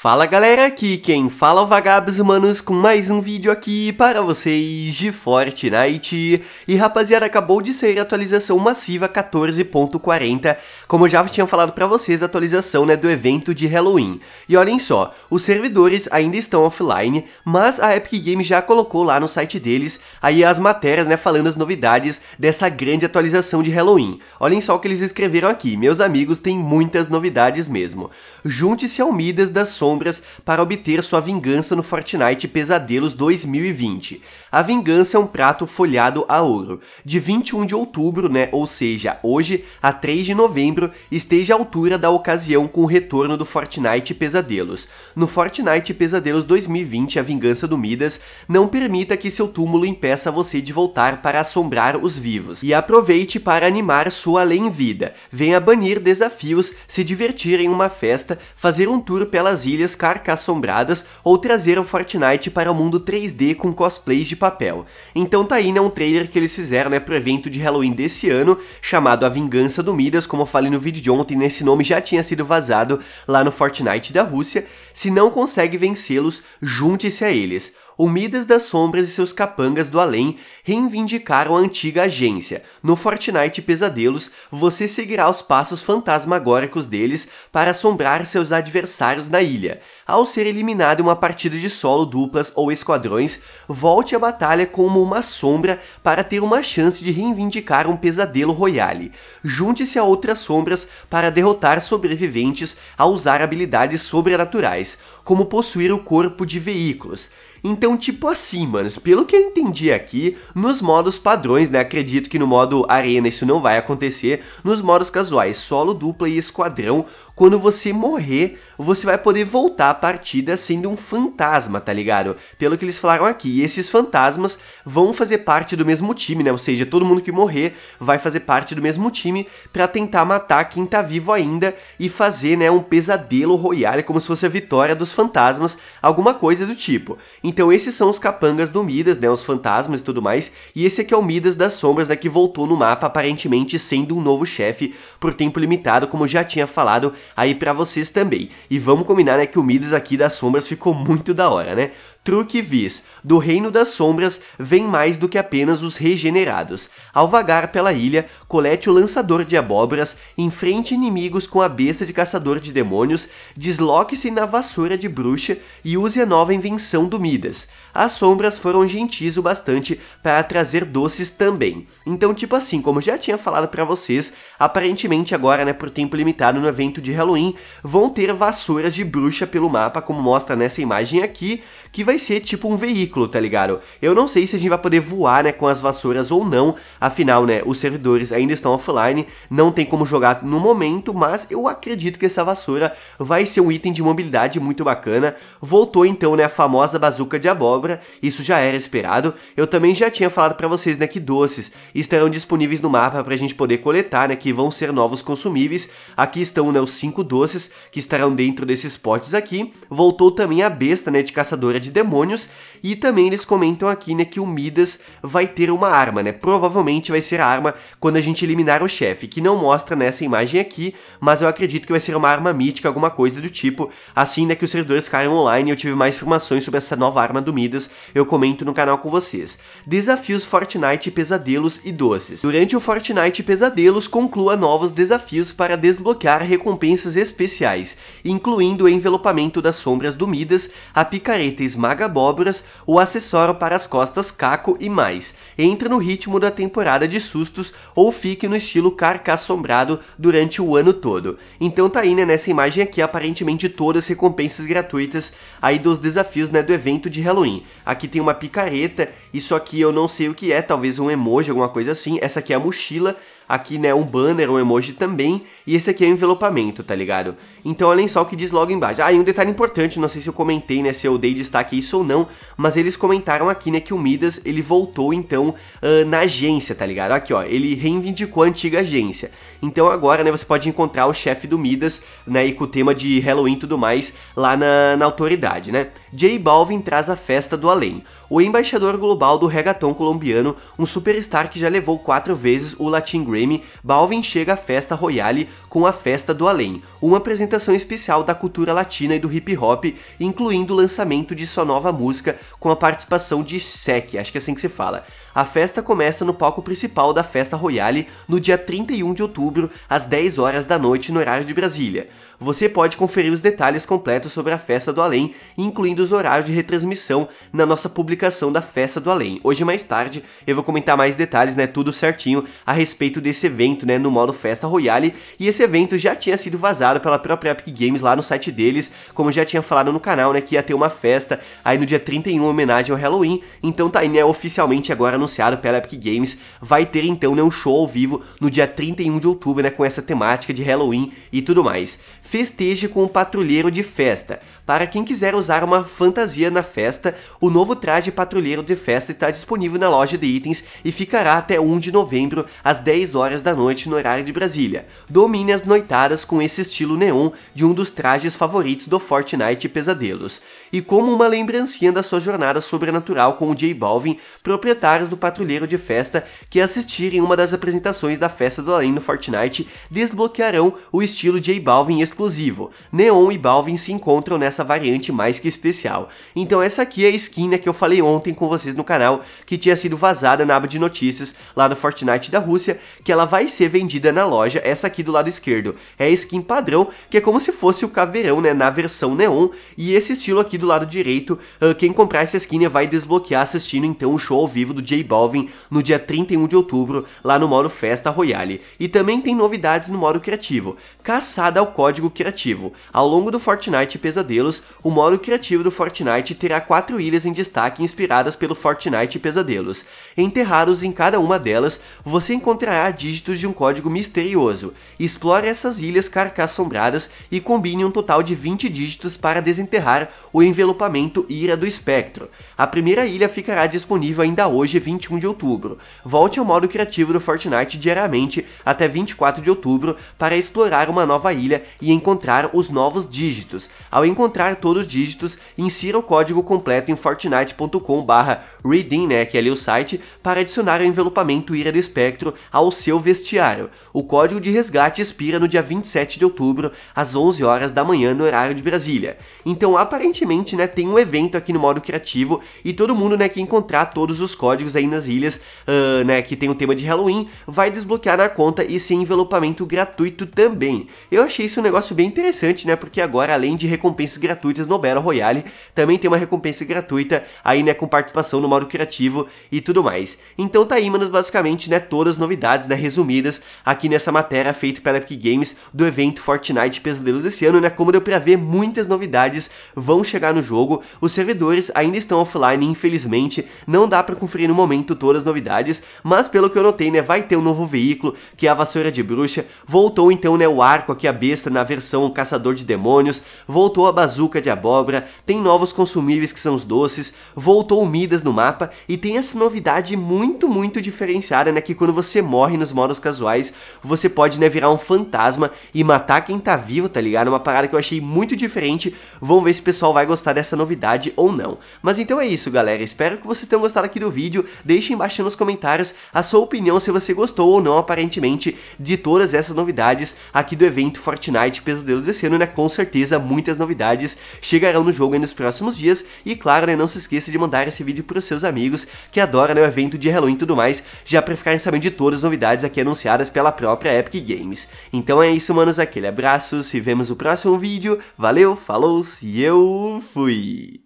Fala galera, aqui quem fala é o Vagabos Humanos com mais um vídeo aqui para vocês de Fortnite. E rapaziada, acabou de sair a atualização massiva 14.40, como eu já tinha falado para vocês, a atualização né, do evento de Halloween. E olhem só, os servidores ainda estão offline, mas a Epic Games já colocou lá no site deles aí as matérias né, falando as novidades dessa grande atualização de Halloween. Olhem só o que eles escreveram aqui, meus amigos, tem muitas novidades mesmo. Junte-se ao Midas da Sony sombras para obter sua vingança no Fortnite Pesadelos 2020. A vingança é um prato folhado a ouro. De 21 de outubro, né, ou seja, hoje, a 3 de novembro, esteja à altura da ocasião com o retorno do Fortnite Pesadelos. No Fortnite Pesadelos 2020, a vingança do Midas, não permita que seu túmulo impeça você de voltar para assombrar os vivos. E aproveite para animar sua lei em vida. Venha banir desafios, se divertir em uma festa, fazer um tour pelas ilhas ilhas carca-assombradas ou trazer o Fortnite para o mundo 3D com cosplays de papel. Então tá aí, né, um trailer que eles fizeram, né, pro evento de Halloween desse ano, chamado A Vingança do Midas, como eu falei no vídeo de ontem, Nesse né, esse nome já tinha sido vazado lá no Fortnite da Rússia. Se não consegue vencê-los, junte-se a eles o Midas das Sombras e seus capangas do além reivindicaram a antiga agência. No Fortnite Pesadelos, você seguirá os passos fantasmagóricos deles para assombrar seus adversários na ilha. Ao ser eliminado em uma partida de solo, duplas ou esquadrões, volte à batalha como uma sombra para ter uma chance de reivindicar um pesadelo royale. Junte-se a outras sombras para derrotar sobreviventes a usar habilidades sobrenaturais, como possuir o corpo de veículos. Então, tipo assim, manos, pelo que eu entendi aqui, nos modos padrões, né? Acredito que no modo arena isso não vai acontecer. Nos modos casuais, solo, dupla e esquadrão, quando você morrer, você vai poder voltar à partida sendo um fantasma, tá ligado? Pelo que eles falaram aqui. E esses fantasmas vão fazer parte do mesmo time, né? Ou seja, todo mundo que morrer vai fazer parte do mesmo time para tentar matar quem tá vivo ainda e fazer, né, um pesadelo royale, é como se fosse a vitória dos fantasmas, alguma coisa do tipo. Então esses são os capangas do Midas, né? Os fantasmas e tudo mais. E esse aqui é o Midas das Sombras, né? Que voltou no mapa aparentemente sendo um novo chefe por tempo limitado, como já tinha falado aí para vocês também. E vamos combinar, né, que o Midas aqui das sombras ficou muito da hora, né? truque vis, do reino das sombras, vem mais do que apenas os regenerados. Ao vagar pela ilha, colete o lançador de abóboras, enfrente inimigos com a besta de caçador de demônios, desloque-se na vassoura de bruxa e use a nova invenção do Midas. As sombras foram gentis o bastante para trazer doces também. Então, tipo assim, como já tinha falado para vocês, aparentemente agora, né, por tempo limitado no evento de Halloween, vão ter vassouras de bruxa pelo mapa, como mostra nessa imagem aqui, que vai vai ser tipo um veículo, tá ligado? Eu não sei se a gente vai poder voar, né, com as vassouras ou não. Afinal, né, os servidores ainda estão offline, não tem como jogar no momento, mas eu acredito que essa vassoura vai ser um item de mobilidade muito bacana. Voltou então, né, a famosa bazuca de abóbora, isso já era esperado. Eu também já tinha falado para vocês, né, que doces estarão disponíveis no mapa pra gente poder coletar, né, que vão ser novos consumíveis. Aqui estão, né, os cinco doces que estarão dentro desses potes aqui. Voltou também a besta, né, de caçadora de demônios. E também eles comentam aqui, né, que o Midas vai ter uma arma, né? Provavelmente vai ser a arma quando a gente eliminar o chefe, que não mostra nessa imagem aqui, mas eu acredito que vai ser uma arma mítica, alguma coisa do tipo. Assim, né, que os servidores caem online, eu tive mais informações sobre essa nova arma do Midas, eu comento no canal com vocês. Desafios Fortnite, pesadelos e doces. Durante o Fortnite Pesadelos, conclua novos desafios para desbloquear recompensas especiais, incluindo o envelopamento das sombras do Midas, a picareta esmagadora Magabobras, abóboras acessório para as costas caco e mais. Entre no ritmo da temporada de sustos ou fique no estilo carca assombrado durante o ano todo. Então tá aí, né, nessa imagem aqui, aparentemente todas as recompensas gratuitas aí dos desafios, né, do evento de Halloween. Aqui tem uma picareta, isso aqui eu não sei o que é, talvez um emoji, alguma coisa assim. Essa aqui é a mochila, Aqui, né, um banner, um emoji também. E esse aqui é o envelopamento, tá ligado? Então olhem só o que diz logo embaixo. Ah, e um detalhe importante, não sei se eu comentei, né, se eu dei destaque isso ou não, mas eles comentaram aqui, né, que o Midas, ele voltou, então, uh, na agência, tá ligado? Aqui, ó, ele reivindicou a antiga agência. Então agora, né, você pode encontrar o chefe do Midas, né, e com o tema de Halloween e tudo mais, lá na, na autoridade, né? J Balvin traz a festa do além. O embaixador global do reggaeton colombiano, um superstar que já levou quatro vezes o Latin Grammy, Balvin chega à festa Royale com a Festa do Além, uma apresentação especial da cultura latina e do hip hop, incluindo o lançamento de sua nova música com a participação de Sec, acho que é assim que se fala. A festa começa no palco principal da Festa Royale no dia 31 de outubro, às 10 horas da noite no horário de Brasília. Você pode conferir os detalhes completos sobre a Festa do Além, incluindo dos horários de retransmissão na nossa publicação da Festa do Além. Hoje mais tarde eu vou comentar mais detalhes, né, tudo certinho a respeito desse evento, né, no modo Festa Royale, e esse evento já tinha sido vazado pela própria Epic Games lá no site deles, como já tinha falado no canal, né, que ia ter uma festa aí no dia 31 homenagem ao Halloween. Então tá aí, né, oficialmente agora anunciado pela Epic Games, vai ter então né, um show ao vivo no dia 31 de outubro, né, com essa temática de Halloween e tudo mais. Festeje com o patrulheiro de festa. Para quem quiser usar uma fantasia na festa, o novo traje patrulheiro de festa está disponível na loja de itens e ficará até 1 de novembro, às 10 horas da noite, no horário de Brasília. Domine as noitadas com esse estilo neon de um dos trajes favoritos do Fortnite Pesadelos. E como uma lembrancinha da sua jornada sobrenatural com o J Balvin, proprietários do patrulheiro de festa que assistirem uma das apresentações da festa do além no Fortnite desbloquearão o estilo J Balvin exclusivo. Neon e Balvin se encontram nessa variante mais que especial especial. Então essa aqui é a skin né, que eu falei ontem com vocês no canal, que tinha sido vazada na aba de notícias lá do Fortnite da Rússia, que ela vai ser vendida na loja, essa aqui do lado esquerdo. É a skin padrão, que é como se fosse o caveirão né, na versão neon, e esse estilo aqui do lado direito, uh, quem comprar essa skin né, vai desbloquear assistindo então o show ao vivo do J Balvin no dia 31 de outubro, lá no modo Festa Royale. E também tem novidades no modo criativo, caçada ao código criativo. Ao longo do Fortnite Pesadelos, o modo criativo do do Fortnite terá quatro ilhas em destaque inspiradas pelo Fortnite Pesadelos. Enterrados em cada uma delas, você encontrará dígitos de um código misterioso. Explore essas ilhas carcassombradas e combine um total de 20 dígitos para desenterrar o envelopamento Ira do Espectro. A primeira ilha ficará disponível ainda hoje, 21 de outubro. Volte ao modo criativo do Fortnite diariamente até 24 de outubro para explorar uma nova ilha e encontrar os novos dígitos. Ao encontrar todos os dígitos, insira o código completo em fortnite.com/redeem, né, que é ali o site, para adicionar o envelopamento Ira do Espectro ao seu vestiário. O código de resgate expira no dia 27 de outubro, às 11 horas da manhã no horário de Brasília. Então, aparentemente, né, tem um evento aqui no modo criativo e todo mundo, né, que encontrar todos os códigos aí nas ilhas, uh, né, que tem o tema de Halloween, vai desbloquear na conta e esse envelopamento gratuito também. Eu achei isso um negócio bem interessante, né, porque agora além de recompensas gratuitas no Battle Royale, também tem uma recompensa gratuita aí, né, com participação no modo criativo e tudo mais. Então tá aí, manos, basicamente, né, todas as novidades, né, resumidas aqui nessa matéria feita pela Epic Games do evento Fortnite Pesadelos desse ano, né, como deu pra ver, muitas novidades vão chegar no jogo, os servidores ainda estão offline, infelizmente, não dá para conferir no momento todas as novidades, mas pelo que eu notei, né, vai ter um novo veículo, que é a vassoura de bruxa, voltou então, né, o arco aqui, a besta na versão caçador de demônios, voltou a bazuca de abóbora, tem tem novos consumíveis que são os doces, voltou o Midas no mapa e tem essa novidade muito, muito diferenciada, né? Que quando você morre nos modos casuais, você pode, né, virar um fantasma e matar quem tá vivo, tá ligado? Uma parada que eu achei muito diferente. Vamos ver se o pessoal vai gostar dessa novidade ou não. Mas então é isso, galera. Espero que vocês tenham gostado aqui do vídeo. Deixem embaixo nos comentários a sua opinião se você gostou ou não, aparentemente, de todas essas novidades aqui do evento Fortnite Pesadelo desse ano, né? Com certeza, muitas novidades chegarão no jogo aí no nos próximos dias. E claro, né, não se esqueça de mandar esse vídeo para os seus amigos que adoram né, o evento de Halloween e tudo mais, já para ficarem sabendo de todas as novidades aqui anunciadas pela própria Epic Games. Então é isso, manos, aquele abraço, se vemos no próximo vídeo, valeu, falou e eu fui!